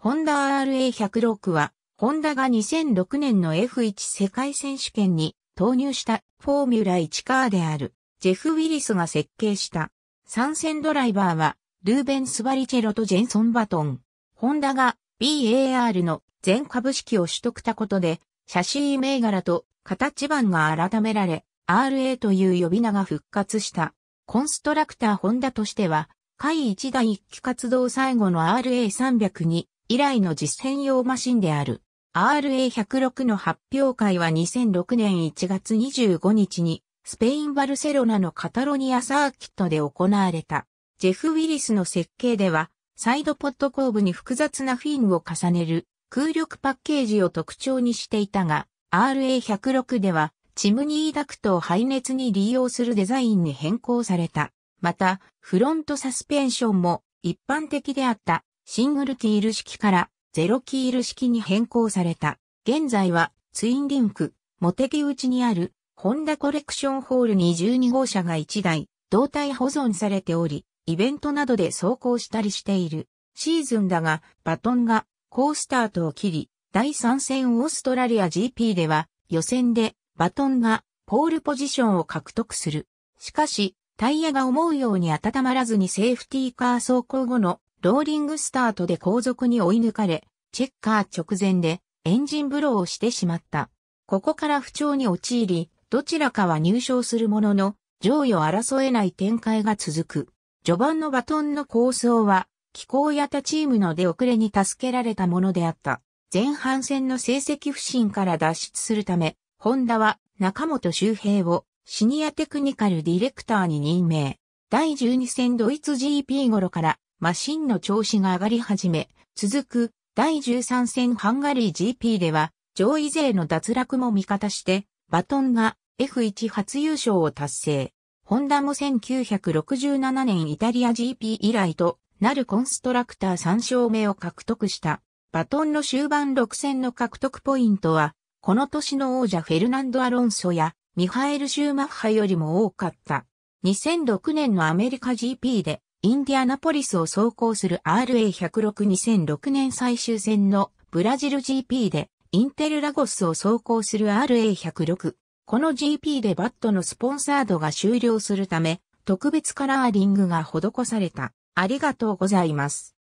ホンダ RA106 は、ホンダが2006年の F1 世界選手権に投入したフォーミュラ1カーである、ジェフ・ウィリスが設計した。参戦ドライバーは、ルーベン・スバリチェロとジェンソン・バトン。ホンダが BAR の全株式を取得したことで、写真銘柄と形番が改められ、RA という呼び名が復活した。コンストラクターホンダとしては、下位1一機活動最後の RA300 に以来の実践用マシンである RA106 の発表会は2006年1月25日にスペインバルセロナのカタロニアサーキットで行われた。ジェフ・ウィリスの設計ではサイドポッド後部に複雑なフィンを重ねる空力パッケージを特徴にしていたが RA106 ではチムニーダクトを排熱に利用するデザインに変更された。また、フロントサスペンションも一般的であったシングルキール式からゼロキール式に変更された。現在はツインリンク、モテギ内にあるホンダコレクションホールに12号車が1台、胴体保存されており、イベントなどで走行したりしている。シーズンだが、バトンがースタートを切り、第3戦オーストラリア GP では予選でバトンがポールポジションを獲得する。しかし、タイヤが思うように温まらずにセーフティーカー走行後のローリングスタートで後続に追い抜かれ、チェッカー直前でエンジンブローをしてしまった。ここから不調に陥り、どちらかは入賞するものの、上位を争えない展開が続く。序盤のバトンの構想は、気候や他チームの出遅れに助けられたものであった。前半戦の成績不振から脱出するため、ホンダは中本周平をシニアテクニカルディレクターに任命。第12戦ドイツ GP 頃からマシンの調子が上がり始め、続く第13戦ハンガリー GP では上位勢の脱落も味方して、バトンが F1 初優勝を達成。ホンダも1967年イタリア GP 以来となるコンストラクター3勝目を獲得した。バトンの終盤6戦の獲得ポイントは、この年の王者フェルナンド・アロンソやミハエル・シューマッハよりも多かった。2006年のアメリカ GP でインディアナポリスを走行する RA106-2006 年最終戦のブラジル GP で、インテルラゴスを走行する RA106。この GP でバットのスポンサードが終了するため、特別カラーリングが施された。ありがとうございます。